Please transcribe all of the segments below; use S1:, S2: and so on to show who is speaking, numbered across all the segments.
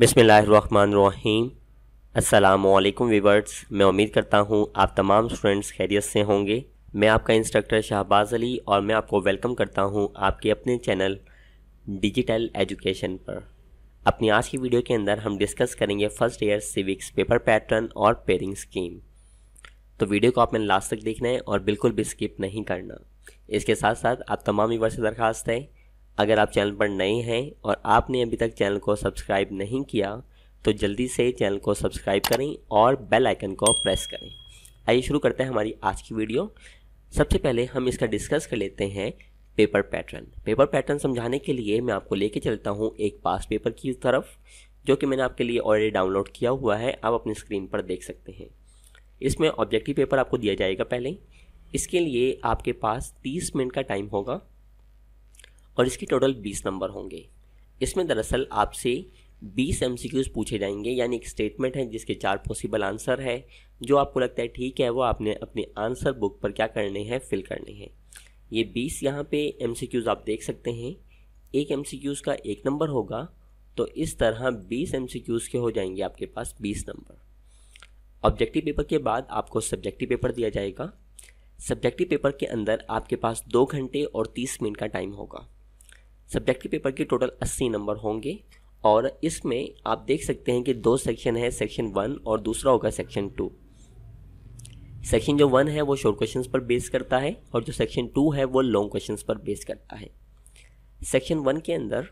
S1: बिसमीम् अल्लाम वीवर्स मैं उम्मीद करता हूँ आप तमाम स्टूडेंट्स खैरियत से होंगे मैं आपका इंस्ट्रक्टर शाहबाज अली और मैं आपको वेलकम करता हूँ आपके अपने चैनल डिजिटल एजुकेशन पर अपनी आज की वीडियो के अंदर हम डिस्कस करेंगे first year civics paper pattern और पेयरिंग स्कीम तो वीडियो को आपने लास्ट तक देखना है और बिल्कुल भी स्किप नहीं करना इसके साथ साथ आप तमाम वीवर से दरखास्त है अगर आप चैनल पर नए हैं और आपने अभी तक चैनल को सब्सक्राइब नहीं किया तो जल्दी से चैनल को सब्सक्राइब करें और बेल आइकन को प्रेस करें आइए शुरू करते हैं हमारी आज की वीडियो सबसे पहले हम इसका डिस्कस कर लेते हैं पेपर पैटर्न पेपर पैटर्न समझाने के लिए मैं आपको लेके चलता हूँ एक पास पेपर की तरफ जो कि मैंने आपके लिए ऑलरेडी डाउनलोड किया हुआ है आप अपनी स्क्रीन पर देख सकते हैं इसमें ऑब्जेक्टिव पेपर आपको दिया जाएगा पहले इसके लिए आपके पास 30 मिनट का टाइम होगा और इसके टोटल बीस नंबर होंगे इसमें दरअसल आपसे बीस एम पूछे जाएंगे यानी एक स्टेटमेंट है जिसके चार पॉसिबल आंसर है जो आपको लगता है ठीक है वो आपने अपने आंसर बुक पर क्या करने हैं फिल करने हैं ये बीस यहाँ पे एम आप देख सकते हैं एक एम का एक नंबर होगा तो इस तरह बीस एम के हो जाएंगे आपके पास बीस नंबर ऑब्जेक्टिव पेपर के बाद आपको सब्जेक्टिव पेपर दिया जाएगा सब्जेक्टिव पेपर के अंदर आपके पास दो घंटे और तीस मिनट का टाइम होगा सब्जेक्टिव पेपर के टोटल अस्सी नंबर होंगे और इसमें आप देख सकते हैं कि दो सेक्शन है सेक्शन वन और दूसरा होगा सेक्शन टू सेक्शन जो वन है वो शॉर्ट क्वेश्चंस पर बेस करता है और जो सेक्शन टू है वो लॉन्ग क्वेश्चंस पर बेस करता है सेक्शन वन के अंदर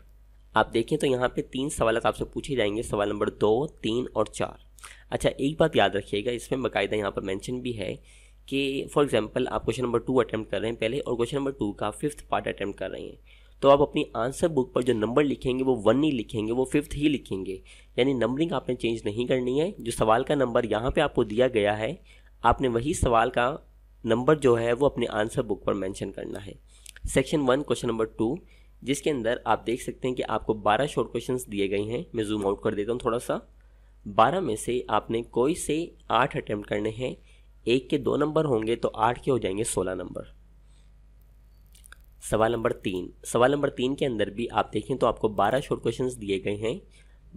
S1: आप देखें तो यहाँ पे तीन सवाल आपसे पूछे जाएंगे सवाल नंबर दो तीन और चार अच्छा एक बात याद रखिएगा इसमें बाकायदा यहाँ पर मेंशन भी है कि फॉर एग्जांपल आप क्वेश्चन नंबर टू अटैम्प्ट कर रहे हैं पहले और क्वेश्चन नंबर टू का फिफ्थ पार्ट अटैम्प्ट कर रहे हैं तो आप अपनी आंसर बुक पर जो नंबर लिखेंगे वो वन नहीं लिखेंगे वो फिफ्थ ही लिखेंगे यानी नंबरिंग आपने चेंज नहीं करनी है जो सवाल का नंबर यहाँ पे आपको दिया गया है आपने वही सवाल का नंबर जो है वो अपने आंसर बुक पर मेंशन करना है section one question number two जिसके अंदर आप देख सकते हैं कि आपको बारह शॉर्ट क्वेश्चन दिए गए हैं मैं जूम आउट कर देता हूँ थोड़ा सा बारह में से आपने कोई से आठ अटैम्प्ट करने हैं एक के दो नंबर होंगे तो आठ के हो जाएंगे सोलह नंबर सवाल नंबर तीन सवाल नंबर तीन के अंदर भी आप देखें तो आपको बारह शॉर्ट क्वेश्चन दिए गए हैं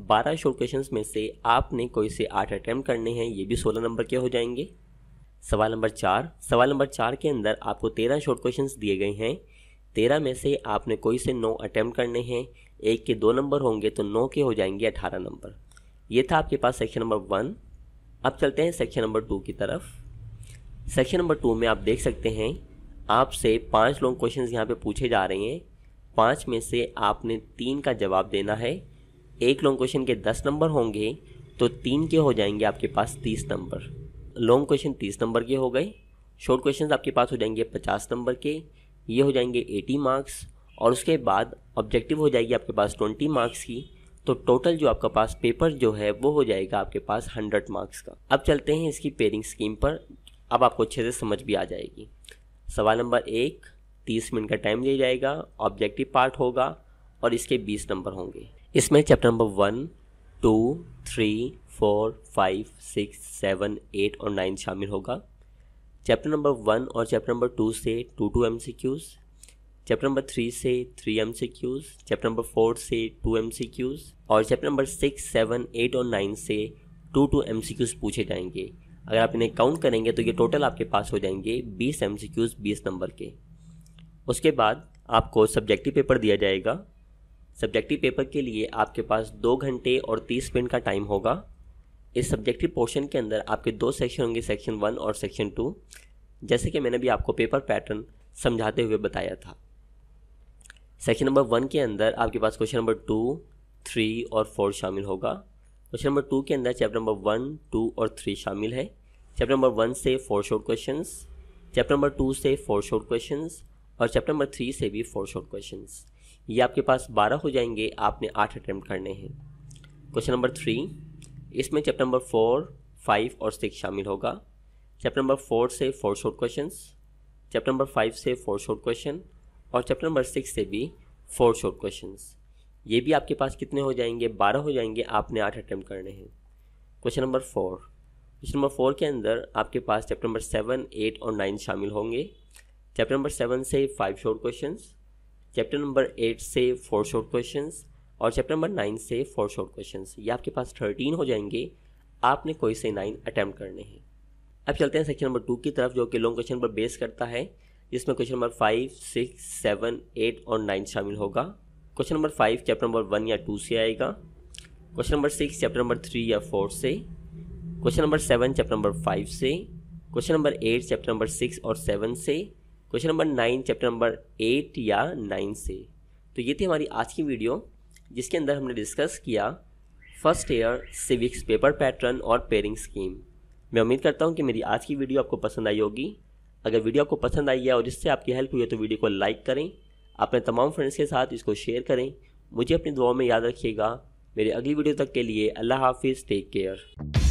S1: बारह शॉर्ट क्वेश्चन में से आपने कोई से आठ अटैम्प्ट करने हैं ये भी सोलह नंबर के हो जाएंगे सवाल नंबर चार सवाल नंबर चार के अंदर आपको तेरह शॉर्ट क्वेश्चन दिए गए हैं तेरह में से आपने कोई से नौ अटैम्प्ट करने हैं एक के दो नंबर होंगे तो नौ के हो जाएंगे अठारह नंबर ये था आपके पास सेक्शन नंबर वन अब चलते हैं सेक्शन नंबर टू की तरफ सेक्शन नंबर टू में आप देख सकते हैं आपसे पांच लॉन्ग क्वेश्चंस यहाँ पे पूछे जा रहे हैं पांच में से आपने तीन का जवाब देना है एक लॉन्ग क्वेश्चन के दस नंबर होंगे तो तीन के हो जाएंगे आपके पास तीस नंबर लॉन्ग क्वेश्चन तीस नंबर के हो गए शॉर्ट क्वेश्चन आपके पास हो जाएंगे पचास नंबर के ये हो जाएंगे एटी मार्क्स और उसके बाद ऑब्जेक्टिव हो जाएगी आपके पास ट्वेंटी मार्क्स की तो टोटल जो आपका पास पेपर जो है वो हो जाएगा आपके पास हंड्रेड मार्क्स का अब चलते हैं इसकी पेयरिंग स्कीम पर अब आपको अच्छे से समझ भी आ जाएगी सवाल नंबर एक तीस मिनट का टाइम दिया जाएगा ऑब्जेक्टिव पार्ट होगा और इसके बीस नंबर होंगे इसमें chapter number one two three four five six seven eight और नाइन शामिल होगा चैप्टर नंबर वन और चैप्टर नंबर टू से two two M C Qs chapter number three से three M C Qs chapter number four से two M C Qs और chapter number six seven eight और nine से two two M C Qs पूछे जाएंगे अगर आप इन्हें काउंट करेंगे तो ये टोटल आपके पास हो जाएंगे बीस एम सी क्यूज़ बीस नंबर के उसके बाद आपको सब्जेक्टिव पेपर दिया जाएगा सब्जेक्टिव पेपर के लिए आपके पास दो घंटे और तीस मिनट का टाइम होगा इस सब्जेक्टिव पोर्शन के अंदर आपके दो सेक्शन होंगे सेक्शन वन और सेक्शन टू जैसे कि मैंने भी आपको पेपर पैटर्न समझाते हुए बताया था सेक्शन नंबर वन के अंदर आपके पास क्वेश्चन नंबर टू थ्री और फोर शामिल होगा क्वेश्चन नंबर टू के अंदर चैप्टर नंबर वन टू और थ्री शामिल है चैप्टर नंबर वन से four short question chapter number two से फोर शॉर्ट क्वेश्चन और चैप्टर नंबर थ्री से भी फोर शॉर्ट क्वेश्चन ये आपके पास बारह हो जाएंगे आपने आठ अटैम्प्ट करने हैं क्वेश्चन नंबर थ्री इसमें चैप्टर नंबर फोर फाइव और सिक्स शामिल होगा चैप्टर नंबर फोर से four short question chapter number five से फोर शॉर्ट क्वेश्चन और चैप्टर नंबर सिक्स से भी फोर शॉर्ट क्वेश्चन ये भी आपके पास कितने हो जाएंगे बारह हो जाएंगे आपने आठ अटैम्प्ट करने हैं question number four question number four के अंदर आपके पास चैप्टर नंबर सेवन एट और नाइन शामिल होंगे चैप्टर नंबर सेवन से five short question chapter number eight से फोर शॉर्ट क्वेश्चन और चैप्टर नंबर नाइन से फोर शॉर्ट क्वेश्चन ये आपके पास थर्टीन हो जाएंगे आपने कोई से नाइन अटैम्प्ट करने हैं अब चलते हैं सेक्शन नंबर टू की तरफ जो कि लॉन्ग क्वेश्चन पर बेस करता है जिसमें question number five six seven eight और नाइन शामिल होगा question number five chapter number one या टू से आएगा question number six chapter number three या फोर से question number seven chapter number five से question number eight chapter number six और सेवन से question number nine chapter number eight या nine से तो ये थी हमारी आज की वीडियो जिसके अंदर हमने डिस्कस किया first year civics paper pattern और पेयरिंग स्कीम मैं उम्मीद करता हूँ कि मेरी आज की वीडियो आपको पसंद आई होगी अगर वीडियो आपको पसंद आई है और इससे आपकी हेल्प हुई है तो वीडियो को लाइक करें अपने तमाम फ्रेंड्स के साथ इसको शेयर करें मुझे अपनी दुआ में याद रखिएगा मेरे अगली वीडियो तक के लिए अल्लाह हाफिज़ टेक केयर